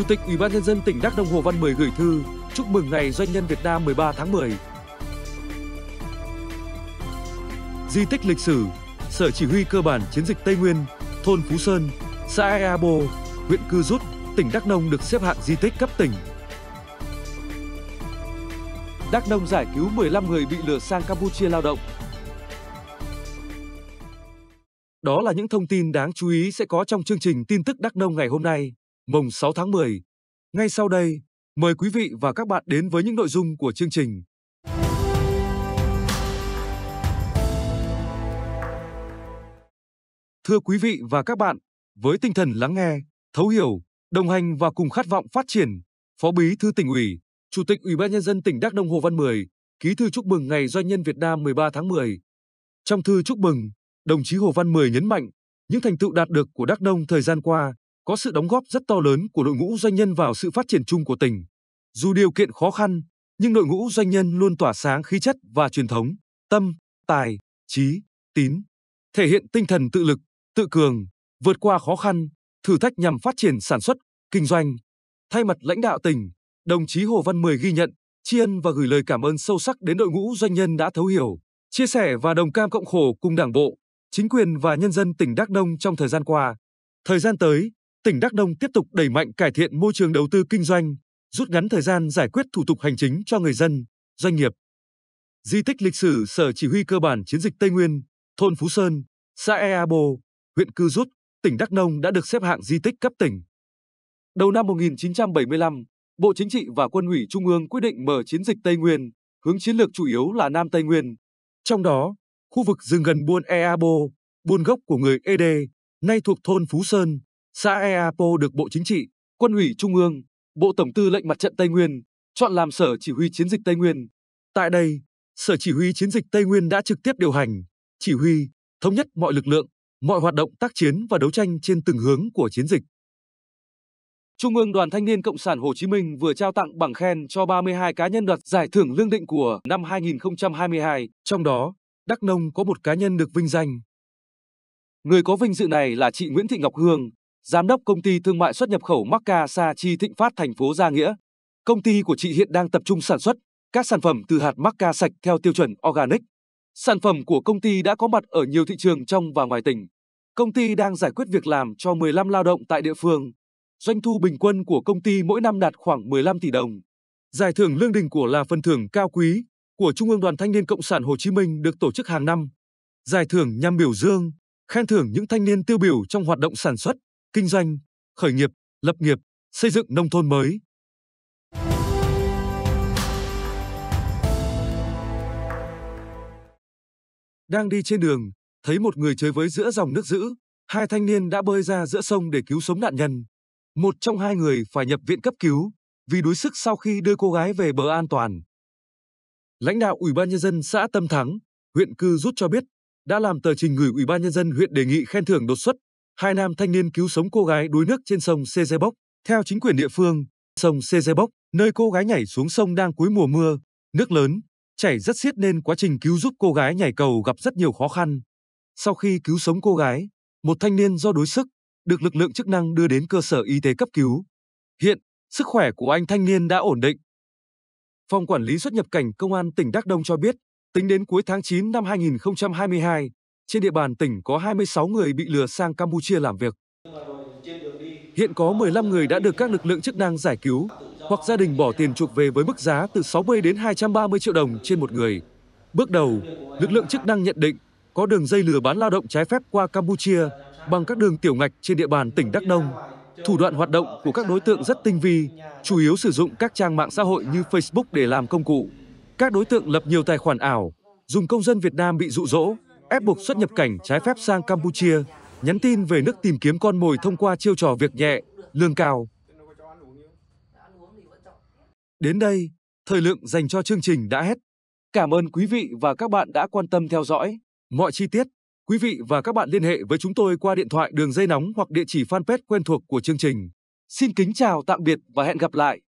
Chủ tịch Ủy ban nhân dân tỉnh Đắk Nông Hồ Văn Mười gửi thư chúc mừng ngày doanh nhân Việt Nam 13 tháng 10. Di tích lịch sử, Sở chỉ huy cơ bản chiến dịch Tây Nguyên, thôn Phú Sơn, xã Ea Eabo, huyện Cư Rút, tỉnh Đắk Nông được xếp hạng di tích cấp tỉnh. Đắk Nông giải cứu 15 người bị lừa sang Campuchia lao động. Đó là những thông tin đáng chú ý sẽ có trong chương trình tin tức Đắk Nông ngày hôm nay mùng 6 tháng 10. Ngay sau đây, mời quý vị và các bạn đến với những nội dung của chương trình. Thưa quý vị và các bạn, với tinh thần lắng nghe, thấu hiểu, đồng hành và cùng khát vọng phát triển, Phó Bí thư tỉnh ủy, Chủ tịch Ủy ban nhân dân tỉnh Đắk Nông Hồ Văn Mười ký thư chúc mừng Ngày Doanh nhân Việt Nam 13 tháng 10. Trong thư chúc mừng, đồng chí Hồ Văn Mười nhấn mạnh những thành tựu đạt được của Đắk Nông thời gian qua có sự đóng góp rất to lớn của đội ngũ doanh nhân vào sự phát triển chung của tỉnh. Dù điều kiện khó khăn, nhưng đội ngũ doanh nhân luôn tỏa sáng khí chất và truyền thống, tâm, tài, trí, tín, thể hiện tinh thần tự lực, tự cường, vượt qua khó khăn, thử thách nhằm phát triển sản xuất, kinh doanh. Thay mặt lãnh đạo tỉnh, đồng chí Hồ Văn Mười ghi nhận, tri ân và gửi lời cảm ơn sâu sắc đến đội ngũ doanh nhân đã thấu hiểu, chia sẻ và đồng cam cộng khổ cùng Đảng bộ, chính quyền và nhân dân tỉnh Đắk Nông trong thời gian qua. Thời gian tới, tỉnh Đắk Nông tiếp tục đẩy mạnh cải thiện môi trường đầu tư kinh doanh, rút ngắn thời gian giải quyết thủ tục hành chính cho người dân, doanh nghiệp. Di tích lịch sử Sở Chỉ huy cơ bản chiến dịch Tây Nguyên, thôn Phú Sơn, xã Ea Eabo, huyện Cư Rút, tỉnh Đắk Nông đã được xếp hạng di tích cấp tỉnh. Đầu năm 1975, Bộ Chính trị và Quân ủy Trung ương quyết định mở chiến dịch Tây Nguyên, hướng chiến lược chủ yếu là Nam Tây Nguyên. Trong đó, khu vực rừng gần buôn Ea Eabo, buôn gốc của người Ede, nay thuộc thôn Phú Sơn, xã Eapo được Bộ Chính trị, Quân ủy Trung ương, Bộ Tổng tư lệnh Mặt trận Tây Nguyên chọn làm Sở Chỉ huy Chiến dịch Tây Nguyên. Tại đây, Sở Chỉ huy Chiến dịch Tây Nguyên đã trực tiếp điều hành, chỉ huy, thống nhất mọi lực lượng, mọi hoạt động tác chiến và đấu tranh trên từng hướng của chiến dịch. Trung ương Đoàn Thanh niên Cộng sản Hồ Chí Minh vừa trao tặng bằng khen cho 32 cá nhân đoạt giải thưởng lương định của năm 2022, trong đó, Đắk Nông có một cá nhân được vinh danh. Người có vinh dự này là chị Nguyễn Thị Ngọc Hương, giám đốc công ty thương mại xuất nhập khẩu Macca Sa chi Thịnh Phát thành phố Gia Nghĩa. Công ty của chị hiện đang tập trung sản xuất các sản phẩm từ hạt Macca sạch theo tiêu chuẩn organic. Sản phẩm của công ty đã có mặt ở nhiều thị trường trong và ngoài tỉnh. Công ty đang giải quyết việc làm cho 15 lao động tại địa phương. Doanh thu bình quân của công ty mỗi năm đạt khoảng 15 tỷ đồng. Giải thưởng Lương Đình của là phần thưởng cao quý của Trung ương Đoàn Thanh niên Cộng sản Hồ Chí Minh được tổ chức hàng năm. Giải thưởng nhằm biểu dương, khen thưởng những thanh niên tiêu biểu trong hoạt động sản xuất, kinh doanh, khởi nghiệp, lập nghiệp, xây dựng nông thôn mới. Đang đi trên đường, thấy một người chơi với giữa dòng nước dữ, hai thanh niên đã bơi ra giữa sông để cứu sống nạn nhân. Một trong hai người phải nhập viện cấp cứu vì đuối sức sau khi đưa cô gái về bờ an toàn. Lãnh đạo Ủy ban nhân dân xã Tâm Thắng, huyện Cư Rút cho biết đã làm tờ trình gửi Ủy ban nhân dân huyện đề nghị khen thưởng đột xuất hai nam thanh niên cứu sống cô gái đuối nước trên sông Sezebok. Theo chính quyền địa phương, sông Sezebok, nơi cô gái nhảy xuống sông đang cuối mùa mưa, nước lớn, chảy rất xiết nên quá trình cứu giúp cô gái nhảy cầu gặp rất nhiều khó khăn. Sau khi cứu sống cô gái, một thanh niên do đuối sức, được lực lượng chức năng đưa đến cơ sở y tế cấp cứu. Hiện, sức khỏe của anh thanh niên đã ổn định. Phòng Quản lý xuất nhập cảnh Công an tỉnh Đắk Đông cho biết, tính đến cuối tháng 9 năm 2022, trên địa bàn tỉnh có 26 người bị lừa sang Campuchia làm việc. Hiện có 15 người đã được các lực lượng chức năng giải cứu hoặc gia đình bỏ tiền chuộc về với mức giá từ 60 đến 230 triệu đồng trên một người. Bước đầu, lực lượng chức năng nhận định có đường dây lừa bán lao động trái phép qua Campuchia bằng các đường tiểu ngạch trên địa bàn tỉnh Đắk Nông. Thủ đoạn hoạt động của các đối tượng rất tinh vi, chủ yếu sử dụng các trang mạng xã hội như Facebook để làm công cụ. Các đối tượng lập nhiều tài khoản ảo, dùng công dân Việt Nam bị dụ dỗ, ép buộc xuất nhập cảnh trái phép sang Campuchia, nhắn tin về nước tìm kiếm con mồi thông qua chiêu trò việc nhẹ, lương cao. Đến đây, thời lượng dành cho chương trình đã hết. Cảm ơn quý vị và các bạn đã quan tâm theo dõi. Mọi chi tiết, quý vị và các bạn liên hệ với chúng tôi qua điện thoại đường dây nóng hoặc địa chỉ fanpage quen thuộc của chương trình. Xin kính chào tạm biệt và hẹn gặp lại.